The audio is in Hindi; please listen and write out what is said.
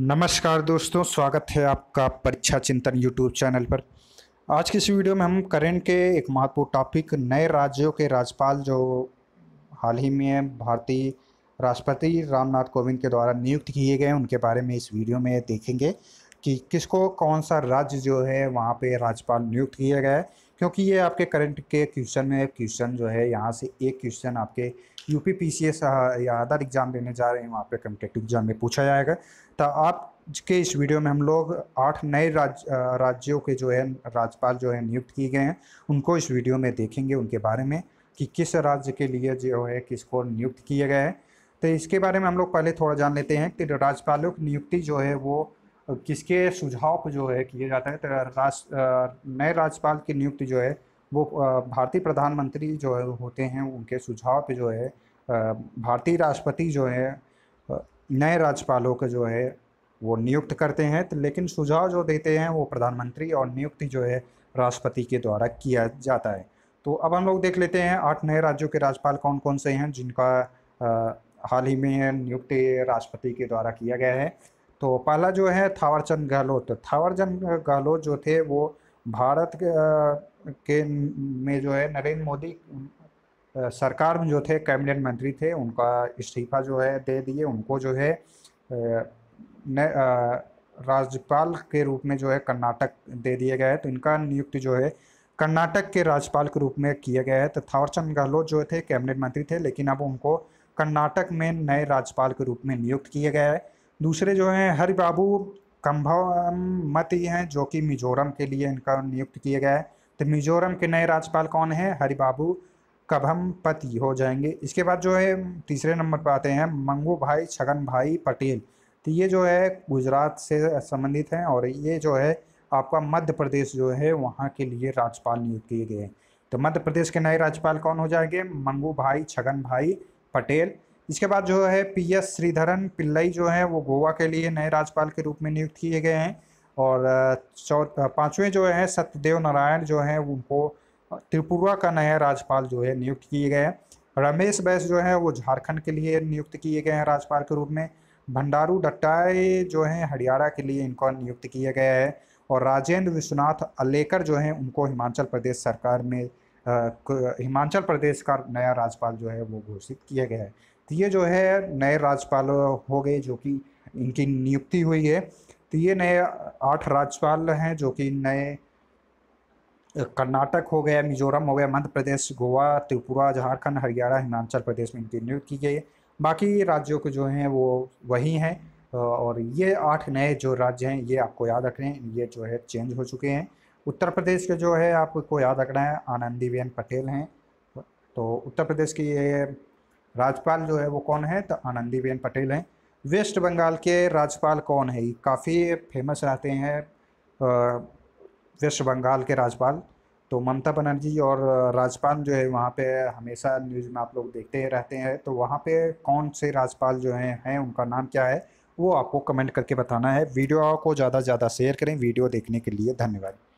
नमस्कार दोस्तों स्वागत है आपका परीक्षा चिंतन यूट्यूब चैनल पर आज की इस वीडियो में हम करेंट के एक महत्वपूर्ण टॉपिक नए राज्यों के राज्यपाल जो हाल ही में भारतीय राष्ट्रपति रामनाथ कोविंद के द्वारा नियुक्त किए गए उनके बारे में इस वीडियो में देखेंगे कि किसको कौन सा राज्य जो है वहाँ पे राज्यपाल नियुक्त किया गया है क्योंकि ये आपके करंट के क्वेश्चन में क्वेश्चन जो है यहाँ से एक क्वेश्चन आपके U P P C S या अदर एग्ज़ाम देने जा रहे हैं वहाँ पे कम्पिटेटिव एग्ज़ाम में पूछा जाएगा तो आप के इस वीडियो में हम लोग आठ नए राज राज्यों के जो है राज्यपाल जो है नियुक्त किए गए हैं उनको इस वीडियो में देखेंगे उनके बारे में कि किस राज्य के लिए जो है किसको नियुक्त किए गए हैं तो इसके बारे में हम लोग पहले थोड़ा जान लेते हैं कि राज्यपालों की नियुक्ति जो है वो किसके सुझाव पर जो है किया जाता है तो राज नए राज्यपाल की नियुक्ति जो है वो भारतीय प्रधानमंत्री जो है होते हैं उनके सुझाव पर जो है भारतीय राष्ट्रपति जो है नए राज्यपालों का जो है वो नियुक्त करते हैं तो लेकिन सुझाव जो देते हैं वो प्रधानमंत्री और नियुक्ति जो है राष्ट्रपति के द्वारा किया जाता है तो अब हम लोग देख लेते हैं आठ नए राज्यों के राज्यपाल कौन कौन से हैं जिनका हाल ही में नियुक्ति राष्ट्रपति के द्वारा किया गया है तो पहला जो है थावरचंद गहलोत थावरचंद गहलोत जो थे वो भारत के, में जो है नरेंद्र मोदी सरकार में जो थे कैबिनेट मंत्री थे उनका इस्तीफा जो है दे दिए उनको जो है राज्यपाल के रूप में जो है कर्नाटक दे दिए गए तो इनका नियुक्ति जो है कर्नाटक के राज्यपाल के रूप में किया गया है तो थावरचंद गहलोत जो थे कैबिनेट मंत्री थे लेकिन अब उनको कर्नाटक में नए राज्यपाल के रूप में नियुक्त किया गया है दूसरे जो हैं हरिबाबू कम्भम मती हैं जो कि मिजोरम के लिए इनका नियुक्त किया गया है तो मिजोरम के नए राज्यपाल कौन हैं हरिबाबू कभम पति हो जाएंगे इसके बाद जो है तीसरे नंबर पर आते हैं मंगू भाई छगन भाई पटेल तो ये जो है गुजरात से संबंधित हैं और ये जो है आपका मध्य प्रदेश जो है वहाँ के लिए राज्यपाल नियुक्त किए गए हैं तो मध्य प्रदेश के नए राज्यपाल कौन हो जाएंगे मंगू भाई छगन भाई पटेल इसके बाद जो है पी एस श्रीधरन पिल्लई जो है वो गोवा के लिए नए राज्यपाल के रूप में नियुक्त किए गए हैं और चौ पाँचवें जो है सत्यदेव नारायण जो है उनको त्रिपुरा का नया राज्यपाल जो है नियुक्त किए गए हैं रमेश बैस जो है वो झारखंड के लिए नियुक्त किए गए हैं राज्यपाल के रूप में भंडारू डट्टाए जो हैं हरियाणा के लिए इनको नियुक्त किया गया है और राजेंद्र विश्वनाथ अलेकर जो हैं उनको हिमाचल प्रदेश सरकार में हिमाचल प्रदेश का नया राज्यपाल जो है वो घोषित किया गया है तो ये जो है नए राज्यपाल हो गए जो कि इनकी नियुक्ति हुई है तो ये नए आठ राज्यपाल हैं जो कि नए कर्नाटक हो गया मिजोरम हो गया मध्य प्रदेश गोवा त्रिपुरा झारखंड हरियाणा हिमाचल प्रदेश में इनकी नियुक्ति की गई है बाकी राज्यों के जो हैं वो वही हैं और ये आठ नए जो राज्य हैं ये आपको याद रख रहे हैं ये जो है चेंज हो चुके हैं उत्तर प्रदेश के जो है आपको याद रखना है आनंदीबेन पटेल हैं तो उत्तर प्रदेश की ये राज्यपाल जो है वो कौन है तो आनंदीबेन पटेल हैं वेस्ट बंगाल के राज्यपाल कौन है काफ़ी फेमस रहते हैं वेस्ट बंगाल के राज्यपाल तो ममता बनर्जी और राज्यपाल जो है वहाँ पे हमेशा न्यूज़ में आप लोग देखते रहते हैं तो वहाँ पे कौन से राज्यपाल जो हैं हैं उनका नाम क्या है वो आपको कमेंट करके बताना है वीडियो को ज़्यादा से ज़्यादा शेयर करें वीडियो देखने के लिए धन्यवाद